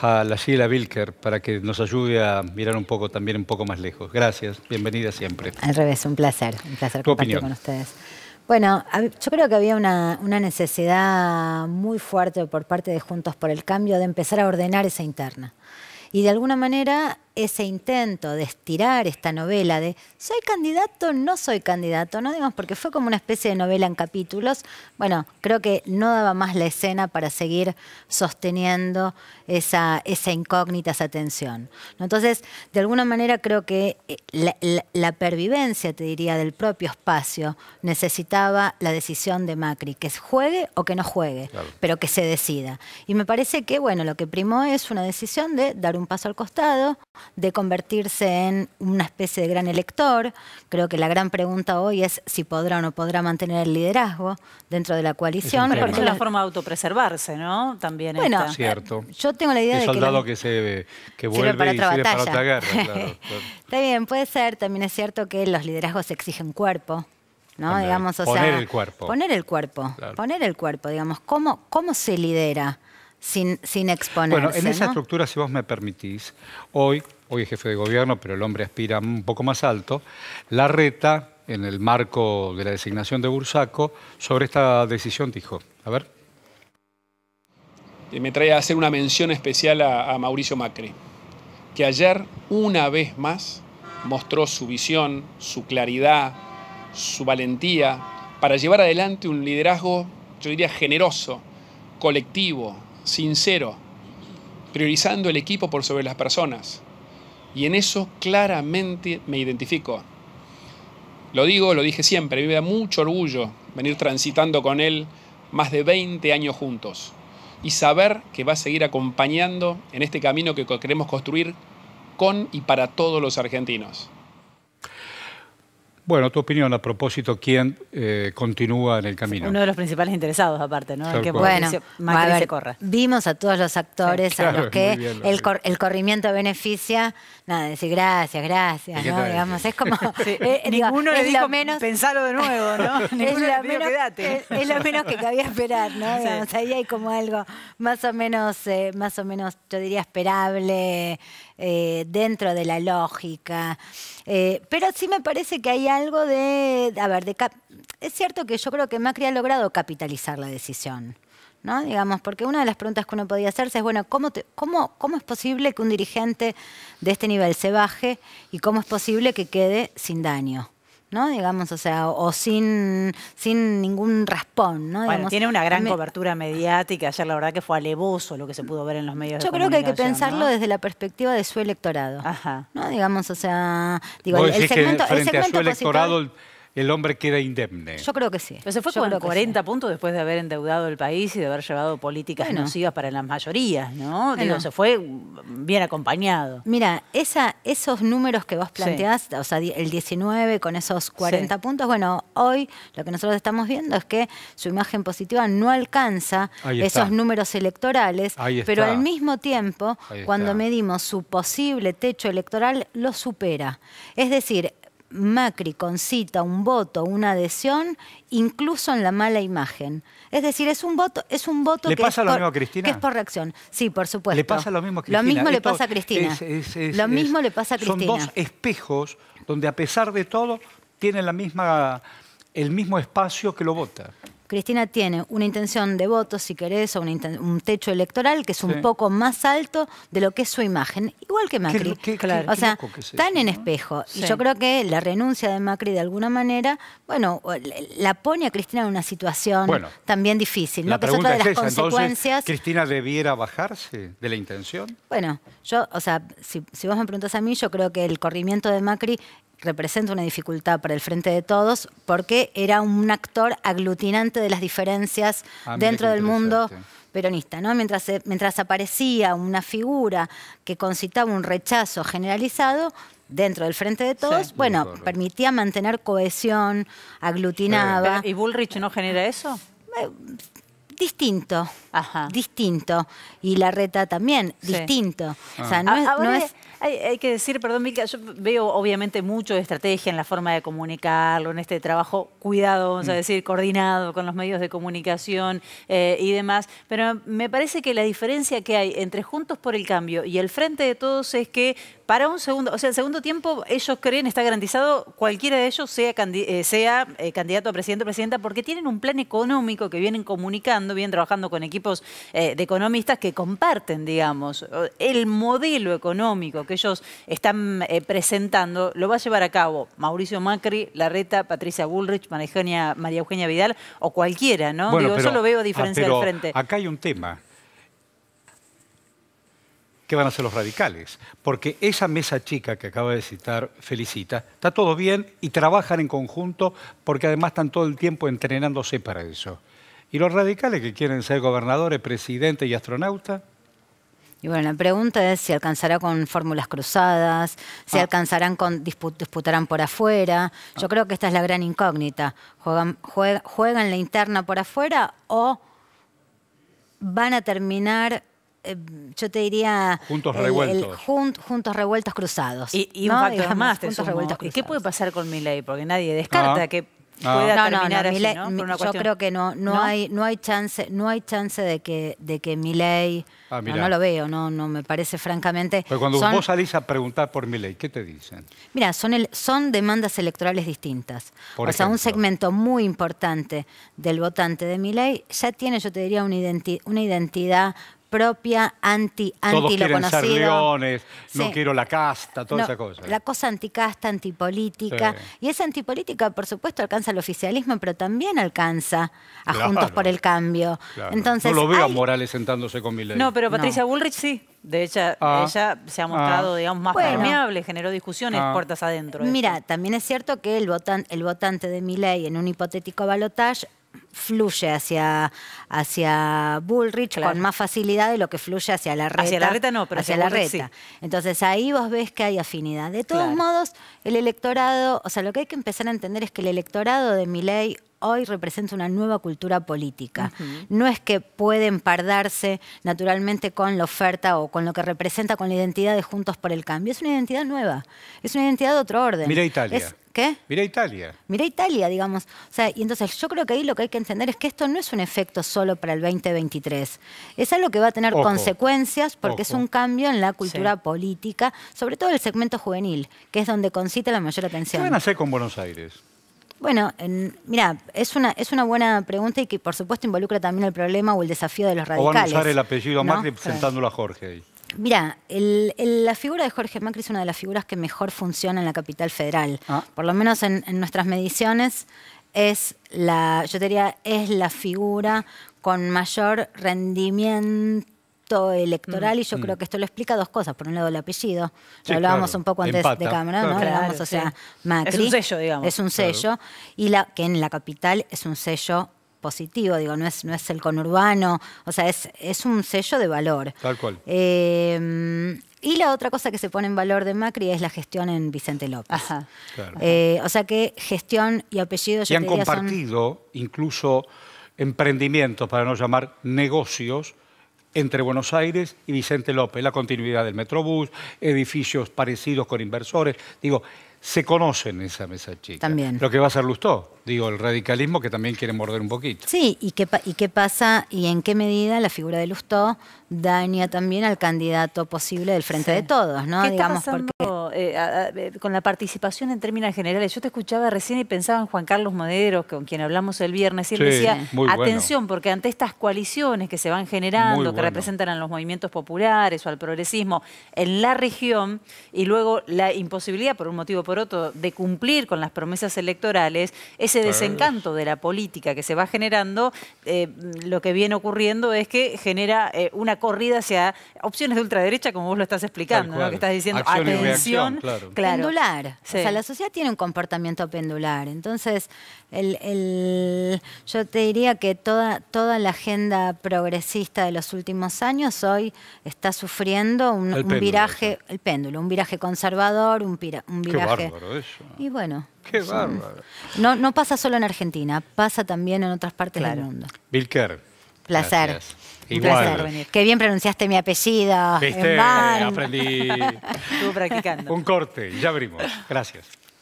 a la Sheila Wilker para que nos ayude a mirar un poco también un poco más lejos. Gracias, bienvenida siempre. Al revés, un placer, un placer compartir con ustedes. Bueno, yo creo que había una, una, necesidad muy fuerte por parte de Juntos por el Cambio de empezar a ordenar esa interna. Y de alguna manera ese intento de estirar esta novela de soy candidato, no soy candidato, no digamos, porque fue como una especie de novela en capítulos, bueno, creo que no daba más la escena para seguir sosteniendo esa, esa incógnita, esa tensión. Entonces, de alguna manera creo que eh, la, pervivencia, te diría, del propio espacio necesitaba la decisión de Macri, que juegue o que no juegue, pero que se decida. Y me parece que, bueno, lo que primó es una decisión de dar un paso al costado, de convertirse en una especie de gran elector. Creo que la gran pregunta hoy es si podrá o no podrá mantener el liderazgo dentro de la coalición. porque es la forma de autopreservarse, ¿no? También bueno, Cierto. Eh, yo tengo la idea de que... soldado que, se, vuelve para y para otra guerra. está bien, puede ser. También es cierto que los liderazgos exigen cuerpo. ¿no? Poner, el cuerpo. Poner el cuerpo. Poner el cuerpo, digamos. cómo se lidera? sin, exponerse. Bueno, en esa estructura, si vos me permitís, hoy, hoy es jefe de gobierno, pero el hombre aspira un poco más alto, la reta, en el marco de la designación de Bursaco, sobre esta decisión dijo, a ver. Me trae a hacer una mención especial a Mauricio Macri, que ayer, una vez más, mostró su visión, su claridad, su valentía para llevar adelante un liderazgo, yo diría, generoso, colectivo, sincero, priorizando el equipo por sobre las personas. Y en eso claramente me identifico. Lo digo, lo dije siempre, me da mucho orgullo venir transitando con él más de 20 años juntos y saber que va a seguir acompañando en este camino que queremos construir con y para todos los argentinos. Bueno, tu opinión a propósito, ¿quién eh, continúa en el camino? Uno de los principales interesados, aparte, ¿no? que bueno, Macri a ver, Vimos a todos los actores a los que el, corrimiento beneficia, nada, decir gracias, gracias, ¿no? Digamos, es como... Eh, eh, ninguno le dijo, menos, pensalo de nuevo, ¿no? es, lo menos, es, es, lo menos que cabía esperar, ¿no? Digamos, ahí hay como algo más o menos, más o menos, yo diría, esperable dentro de la lógica. pero sí me parece que hay algo de, a ver, de es cierto que yo creo que Macri ha logrado capitalizar la decisión. ¿No? Digamos, porque una de las preguntas que uno podía hacerse es, bueno, ¿cómo, cómo, ¿cómo es posible que un dirigente de este nivel se baje y cómo es posible que quede sin daño? ¿no? Digamos, o sea, o sin, sin ningún raspón, ¿no? Bueno, tiene una gran cobertura mediática, ayer la verdad que fue alevoso lo que se pudo ver en los medios Yo creo que hay que pensarlo desde la perspectiva de su electorado, Ajá. ¿no? Digamos, o sea, digo, el, segmento, su electorado el hombre queda indemne. Yo creo que sí. se fue con 40 puntos después de haber endeudado el país y de haber llevado políticas nocivas para las mayorías, ¿no? se fue bien acompañado. Mira, esos números que vos planteás, o sea, el 19 con esos 40 puntos, bueno, hoy lo que nosotros estamos viendo es que su imagen positiva no alcanza esos números electorales, pero al mismo tiempo, cuando medimos su posible techo electoral, lo supera. Es decir, Macri concita un voto, una adhesión, incluso en la mala imagen. Es decir, es un voto, es un voto ¿Le que, pasa es lo por, mismo a Cristina? es por reacción. Sí, por supuesto. Le pasa lo mismo a Cristina. Lo mismo le pasa a Cristina. lo mismo le pasa a Cristina. Son dos espejos donde a pesar de todo tienen la misma, el mismo espacio que lo vota. Cristina tiene una intención de voto, si querés, o un techo electoral que es un poco más alto de lo que es su imagen, igual que Macri. claro, o sea, están en espejo. Y yo creo que la renuncia de Macri de alguna manera, bueno, la pone a Cristina en una situación también difícil, ¿no? que es las consecuencias. ¿Cristina debiera bajarse de la intención? Bueno, yo, o sea, si, si vos me preguntás a mí, yo creo que el corrimiento de Macri representa una dificultad para el Frente de Todos porque era un actor aglutinante de las diferencias ah, dentro del mundo peronista, ¿no? Mientras, eh, mientras aparecía una figura que concitaba un rechazo generalizado, dentro del Frente de Todos, bueno, permitía mantener cohesión, aglutinaba. ¿Y Bullrich no genera eso? Eh, distinto, Ajá. distinto. Y la reta también, distinto. O sea, ah. no es hay, que decir, perdón, Mica, yo veo obviamente mucho de estrategia en la forma de comunicarlo, en este trabajo cuidado, vamos a mm. decir, coordinado con los medios de comunicación eh, y demás, pero me parece que la diferencia que hay entre Juntos por el Cambio y el Frente de Todos es que para un segundo, o sea, el segundo tiempo ellos creen está garantizado cualquiera de ellos sea, eh, sea eh, candidato a presidente o presidenta porque tienen un plan económico que vienen comunicando, vienen trabajando con equipos de economistas que comparten, digamos, el modelo económico que ellos están eh, presentando lo va a llevar a cabo Mauricio Macri, Larreta, Patricia Bullrich, María Eugenia, Vidal o cualquiera, ¿no? yo lo veo a diferencia ah, frente. Acá hay un tema. ¿Qué van a hacer los radicales? Porque esa mesa chica que acaba de citar Felicita, está todo bien y trabajan en conjunto porque además están todo el tiempo entrenándose para eso. ¿Y los radicales que quieren ser gobernadores, presidentes y astronautas? Y bueno, la pregunta es si alcanzará con fórmulas cruzadas, si ah. alcanzarán con disputarán por afuera. Yo ah. creo que esta es la gran incógnita. ¿Juegan, la interna por afuera o van a terminar eh, yo te diría... Juntos revueltos. juntos revueltos cruzados. Y, y factor más, qué puede pasar con ley? Porque nadie descarta ah. que Ah. no, no, ¿no? yo creo que no, no, hay, no hay chance, no hay chance de que, de que Milei, ah, no, lo veo, no, no me parece francamente. Pero cuando vos salís a preguntar por Milei, ¿qué te dicen? Mira, son son demandas electorales distintas. o sea, un segmento muy importante del votante de Milei ya tiene, yo te diría, una identidad propia, anti, anti lo conocido. Ser no quiero la casta, toda esa cosa. La cosa anticasta, antipolítica. Y esa antipolítica, por supuesto, alcanza el oficialismo, pero también alcanza a Juntos por el Cambio. Entonces, no lo veo a Morales sentándose con Miley. No, pero Patricia Bullrich sí. De hecho ah. ella se ha ah. mostrado, digamos, más permeable, generó discusiones ah. puertas adentro. Mira, también es cierto que el, votan, el votante de Miley en un hipotético balotaje fluye hacia, hacia Bullrich con más facilidad de lo que fluye hacia la reta. Hacia la reta no, pero hacia, la reta. Entonces ahí vos ves que hay afinidad. De todos modos, el electorado, o sea, lo que hay que empezar a entender es que el electorado de Milei hoy representa una nueva cultura política. No es que puede empardarse naturalmente con la oferta o con lo que representa con la identidad de Juntos por el Cambio. Es una identidad nueva, es una identidad de otro orden. Mira Italia. ¿Qué? Mira Italia. Mira Italia, digamos. O sea, y entonces yo creo que ahí lo que hay que entender es que esto no es un efecto solo para el 2023. Es algo que va a tener consecuencias porque es un cambio en la cultura política, sobre todo el segmento juvenil, que es donde concita la mayor atención. ¿Qué van a hacer con Buenos Aires? Bueno, mira, es una, es una buena pregunta y que por supuesto involucra también el problema o el desafío de los radicales. O van a usar el apellido Macri presentándolo a Jorge Mira, la figura de Jorge Macri es una de las figuras que mejor funciona en la capital federal. Ah. Por lo menos en, nuestras mediciones es la, yo diría, es la figura con mayor rendimiento electoral mm. y yo creo mm. que esto lo explica dos cosas. Por un lado el apellido, lo hablábamos un poco antes de cámara, ¿no? o sea, Macri. Es un sello, digamos. Es un sello y la, que en la capital es un sello positivo, digo, no es, no es el conurbano, o sea, es, es un sello de valor. Tal cual. Eh, y la otra cosa que se pone en valor de Macri es la gestión en Vicente López. Eh, o sea que gestión y apellidos Y han compartido incluso emprendimientos, para no llamar negocios, entre Buenos Aires y Vicente López. La continuidad del Metrobús, edificios parecidos con inversores. Digo, se conocen en esa mesa chica. También. Lo que va a ser Lustó, digo, el radicalismo que también quiere morder un poquito. Sí, y qué, y qué pasa y en qué medida la figura de Lustó daña también al candidato posible del Frente de Todos, ¿no? ¿Qué eh, eh, con la participación en términos generales? Yo te escuchaba recién y pensaba en Juan Carlos Modero, con quien hablamos el viernes, y él decía, atención, porque ante estas coaliciones que se van generando, que representan a los movimientos populares o al progresismo en la región, y luego la imposibilidad, por un motivo otro de cumplir con las promesas electorales, ese desencanto de la política que se va generando, eh, lo que viene ocurriendo es que genera eh, una corrida hacia opciones de ultraderecha, como vos lo estás explicando, ¿no? que estás diciendo, atención, pendular. O sea, la sociedad tiene un comportamiento pendular. Entonces, el, yo te diría que toda, toda la agenda progresista de los últimos años hoy está sufriendo un, viraje, el péndulo, un viraje conservador, un viraje y bueno. Qué bárbaro. No, no pasa solo en Argentina, pasa también en otras partes del mundo. Vilker. Placer. Qué bien pronunciaste mi apellido. Viste, aprendí. Un corte, ya abrimos. Gracias.